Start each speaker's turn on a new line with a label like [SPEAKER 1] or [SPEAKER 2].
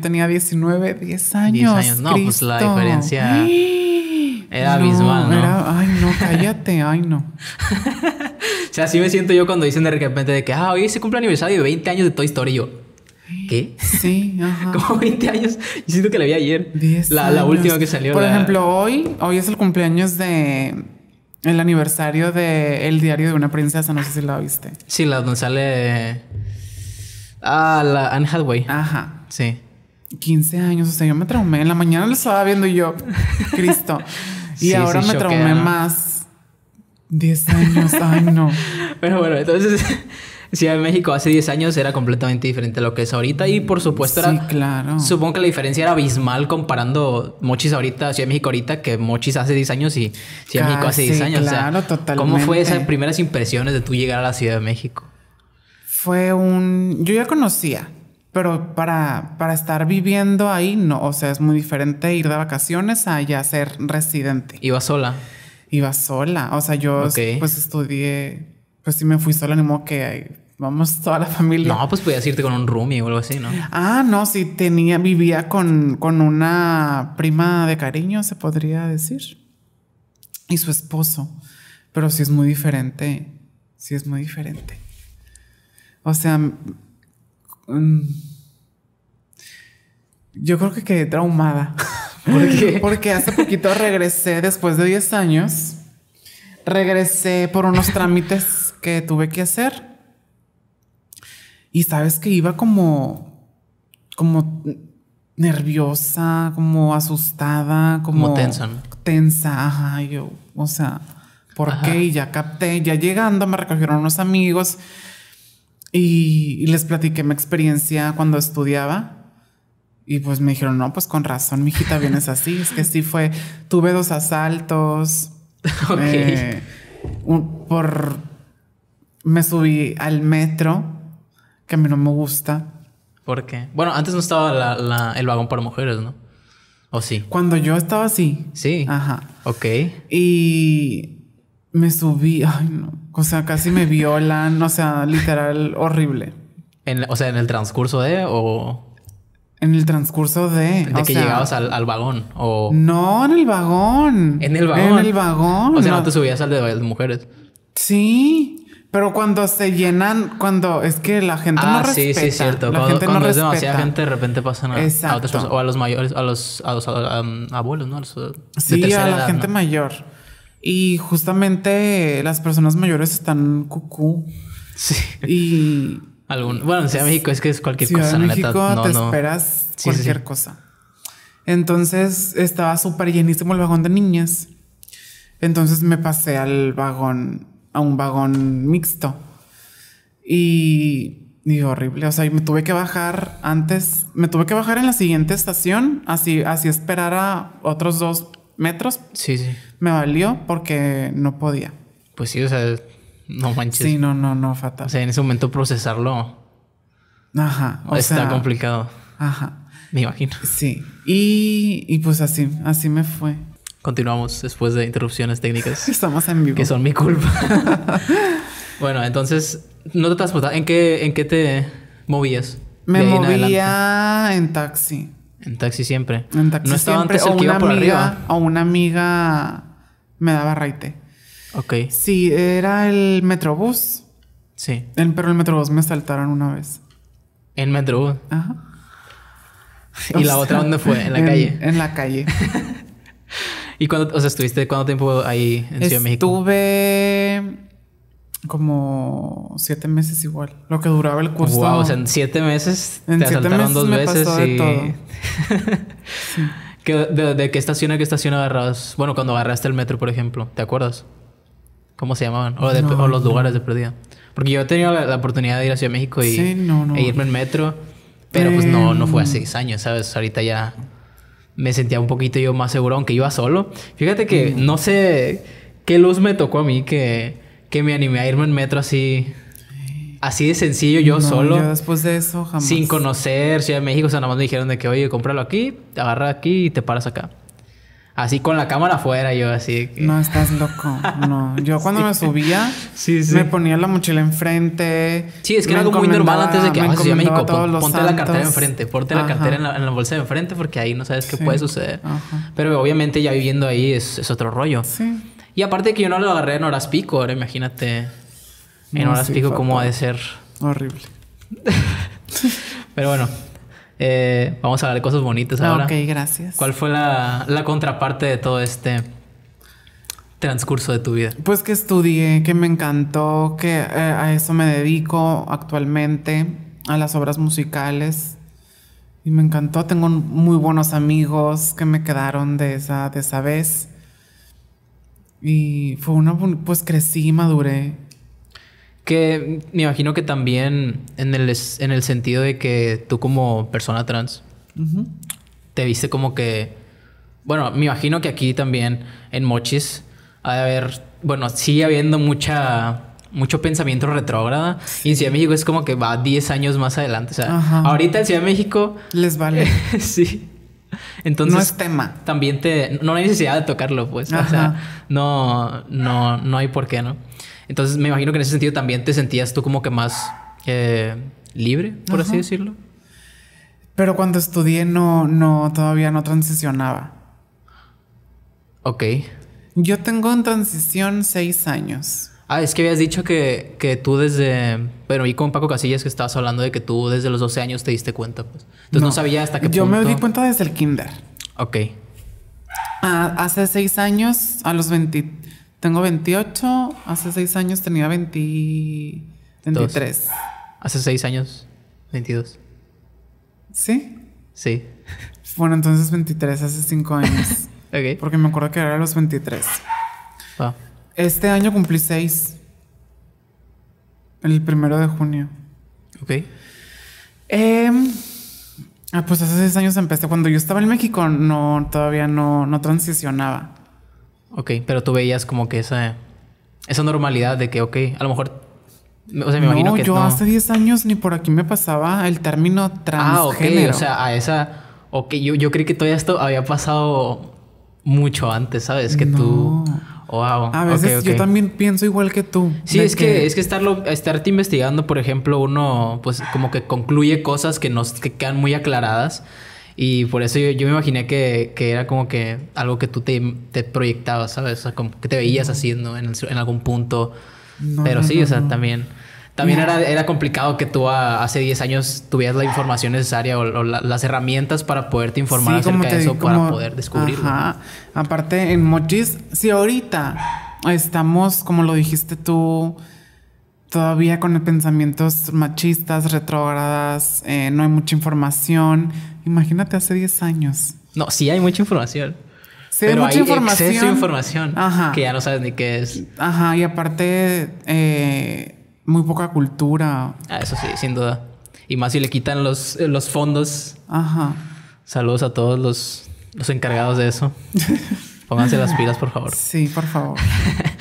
[SPEAKER 1] tenía 19, 10 años. 10 años, no, pues la diferencia era no, abismal, ¿no? ay, no, cállate, ay, no. o
[SPEAKER 2] sea, así me siento yo cuando dicen de repente de que, ah, hoy se cumple aniversario de 20 años de Toy Story. Yo, ¿qué? Sí, Como 20 años. Yo siento que la vi ayer. 10 la, última que salió. Por ejemplo,
[SPEAKER 1] hoy, hoy es el cumpleaños de. El aniversario del diario de una princesa, no sé si la viste. Sí, la donde sale. Ah, la Anne Hathaway. Ajá. Sí. 15 años, o sea, yo me traumé. En la mañana lo estaba viendo yo, Cristo. Y ahora me traumé más. 10 años, ay no. Pero bueno, entonces,
[SPEAKER 2] Ciudad de México hace 10 años era completamente diferente a lo que es ahorita y por supuesto era... Sí, claro. Supongo que la diferencia era abismal comparando Mochis ahorita, Ciudad de México ahorita, que Mochis hace 10 años y Ciudad de México hace 10 años. Claro, totalmente. ¿Cómo fue esas primeras impresiones de tú llegar a la Ciudad de México?
[SPEAKER 1] Fue un... Yo ya conocía pero para, para estar viviendo ahí, no, o sea, es muy diferente ir de vacaciones a ya ser residente. ¿Iba sola? Iba sola, o sea, yo pues estudié, pues sí me fui sola, ni modo que vamos toda la familia. No, pues
[SPEAKER 2] podías irte con un roomie o algo así, ¿no?
[SPEAKER 1] Ah, no, sí, tenía, vivía con, con una prima de cariño, se podría decir, y su esposo, pero sí es muy diferente, sí es muy diferente. O sea, Mm. yo creo que quedé traumada. Porque hace poquito regresé, después de 10 años, regresé por unos trámites que tuve que hacer. Y sabes que iba como, como nerviosa, como asustada, como, tensa. ajá, yo, o sea, porque ya capté, ya llegando me recogieron unos amigos y, les platiqué mi experiencia cuando estudiaba. Y pues me dijeron, no, pues con razón, mi mijita, vienes así. es que sí fue. Tuve dos asaltos. Ok. Eh, por. Me subí al metro, que a mí no me gusta.
[SPEAKER 2] ¿Por qué? Bueno, antes no estaba el vagón para mujeres, ¿no? ¿O sí?
[SPEAKER 1] Cuando yo estaba así. Sí. Ajá. Ok. Y me subí, ay no, o sea, casi me violan, o sea, literal horrible.
[SPEAKER 2] En, o sea, en el transcurso de o
[SPEAKER 1] en el transcurso de. De que llegabas al, al, vagón o. No, en el vagón. En el vagón. En el vagón. O sea, no, te subías al de, mujeres. Sí. Pero cuando se llenan, cuando es que la gente no respeta. Ah, sí, sí, es cierto. La cuando, gente no es respeta. demasiada gente, de repente
[SPEAKER 2] pasan a, Exacto. otras O a los mayores, a los, a los um, abuelos, ¿no? A los, sí, a la gente
[SPEAKER 1] mayor. Y justamente las personas mayores están cucú. Sí. Y. bueno, en México es que es cualquier cosa. En México te esperas cualquier cosa. Entonces estaba súper llenísimo el vagón de niñas. Entonces me pasé al vagón, a un vagón mixto. Y, y horrible. O sea, me tuve que bajar antes. Me tuve que bajar en la siguiente estación. Así, así esperar a otros dos metros. Sí, sí. Me valió porque no podía. Pues sí, o sea, no manches. Sí, no, no, no, fatal. O sea, en ese momento procesarlo. Ajá. O está complicado. Ajá. Me imagino. Sí. Y, y pues así, así me fue. Continuamos después de interrupciones técnicas. Estamos en vivo. Que son mi culpa. bueno, entonces,
[SPEAKER 2] no te transportas. ¿En qué, ¿En qué te movías? Me
[SPEAKER 1] movía en taxi. En taxi siempre. En taxi no estaba siempre. Antes el una iba amiga, O una amiga me daba raite. Ok. Sí, era el Metrobús. Sí. El, pero el Metrobús me saltaron una vez. ¿En Metrobús? Ajá.
[SPEAKER 2] ¿Y la otra dónde fue? ¿En la calle? En la calle. ¿Y cuándo, o sea, estuviste cuánto tiempo ahí en Ciudad de México?
[SPEAKER 1] Estuve como siete meses igual, lo que duraba el curso. Wow, o sea, en siete meses en te siete meses dos me veces pasó de todo.
[SPEAKER 2] sí. ¿Qué, de, qué estación a qué estación agarrabas? Bueno, cuando agarraste el metro, por ejemplo, ¿te acuerdas? ¿Cómo se llamaban? O, los lugares de perdida. Porque yo he tenido la, oportunidad de ir a Ciudad de México y, e irme en metro, pero pues no, no fue hace seis años, ¿sabes? Ahorita ya me sentía un poquito yo más seguro, aunque iba solo. Fíjate que mm. no sé qué luz me tocó a mí que que me animé a irme en metro así. Así de sencillo, yo solo. Yo después
[SPEAKER 1] de eso, jamás. Sin
[SPEAKER 2] conocer Ciudad de México, o sea, nada más me dijeron de que, oye, cómpralo aquí, agarra aquí y te paras acá. Así con la cámara afuera, yo así.
[SPEAKER 1] No, estás loco. No. Yo cuando me subía, sí, me ponía la mochila enfrente. Sí, es que era algo muy normal antes de que vayas a México. ponte la cartera enfrente, ponte la cartera en
[SPEAKER 2] la, bolsa de enfrente porque ahí no sabes qué puede suceder. Pero obviamente ya viviendo ahí es, es otro rollo. Sí. Y aparte que yo no lo agarré en horas pico, ahora imagínate en horas pico cómo ha de ser. Horrible. Pero bueno, eh, vamos a hablar de cosas bonitas ah, ahora. Ok, gracias. ¿Cuál fue la, contraparte de todo este transcurso de tu vida?
[SPEAKER 1] Pues que estudié, que me encantó, que eh, a eso me dedico actualmente, a las obras musicales. Y me encantó, tengo muy buenos amigos que me quedaron de esa, de esa vez. Y fue una, pues crecí, maduré. Que me
[SPEAKER 2] imagino que también en el, en el sentido de que tú como persona trans, te viste como que, bueno, me imagino que aquí también en Mochis ha de haber, bueno, sigue habiendo mucha mucho pensamiento retrógrada. Y en Ciudad de México es como que va 10 años más adelante. O sea, ahorita en Ciudad de México. Les vale. sí. Entonces, no es tema. También te, no hay necesidad de tocarlo, pues. O sea, no, no, hay por qué, ¿no? Entonces, me imagino que en ese sentido también te sentías tú como que más eh, libre, por así decirlo.
[SPEAKER 1] Pero cuando estudié, no, no, todavía no transicionaba. Ok. Yo tengo en transición seis años.
[SPEAKER 2] Ah, es que habías dicho que, tú desde. Bueno, y con Paco Casillas que estabas hablando de que tú desde los 12 años te diste cuenta, pues. Entonces no, sabía hasta qué yo punto. Yo me di
[SPEAKER 1] cuenta desde el kinder. Ok. Ah, hace seis años, a los 20. Tengo 28, hace seis años tenía 20, 23. Hace seis años, 22. ¿Sí? Sí. Bueno, entonces 23, hace cinco años. ok. Porque me acuerdo que era a los 23. Ah. Este año cumplí seis. El primero de junio. Ok. Em, ah, pues hace seis años empecé. Cuando yo estaba en México, no, todavía no, no transicionaba. Ok, pero tú veías como que esa, esa normalidad de que, ok, a lo mejor. O sea, me imagino que. Yo no... hace 10 años ni por aquí me pasaba el término transgénero. Ah, ok. O sea,
[SPEAKER 2] a esa. Ok, yo, yo creí que todavía esto había pasado mucho antes, ¿sabes? Que tú. Wow. A veces yo también
[SPEAKER 1] pienso igual que tú. Sí, es que, es que
[SPEAKER 2] estarlo, estarte investigando, por ejemplo, uno pues como que concluye cosas que nos que quedan muy aclaradas. Y por eso yo, yo me imaginé que, que, era como que algo que tú te, te proyectabas, ¿sabes? O sea, como que te veías haciendo en, en algún punto. Pero sí, o sea, también. También era, complicado que tú hace 10 años tuvieras la información necesaria o, las herramientas para poderte informar acerca de eso, para poder descubrirlo.
[SPEAKER 1] Ajá. Aparte, en Mochis, si ahorita estamos, como lo dijiste tú, todavía con pensamientos machistas, retrógradas, eh, no hay mucha información. Imagínate hace 10 años. No, sí hay mucha información. Sí, hay mucha información. Exceso de información que ya no sabes ni qué es. Ajá, y aparte, eh, muy poca
[SPEAKER 2] cultura. Ah, eso sí, sin duda. Y más si le quitan los, eh, fondos. Ajá. Saludos a todos los, los encargados de eso. Pónganse las pilas, por favor. Sí, por favor.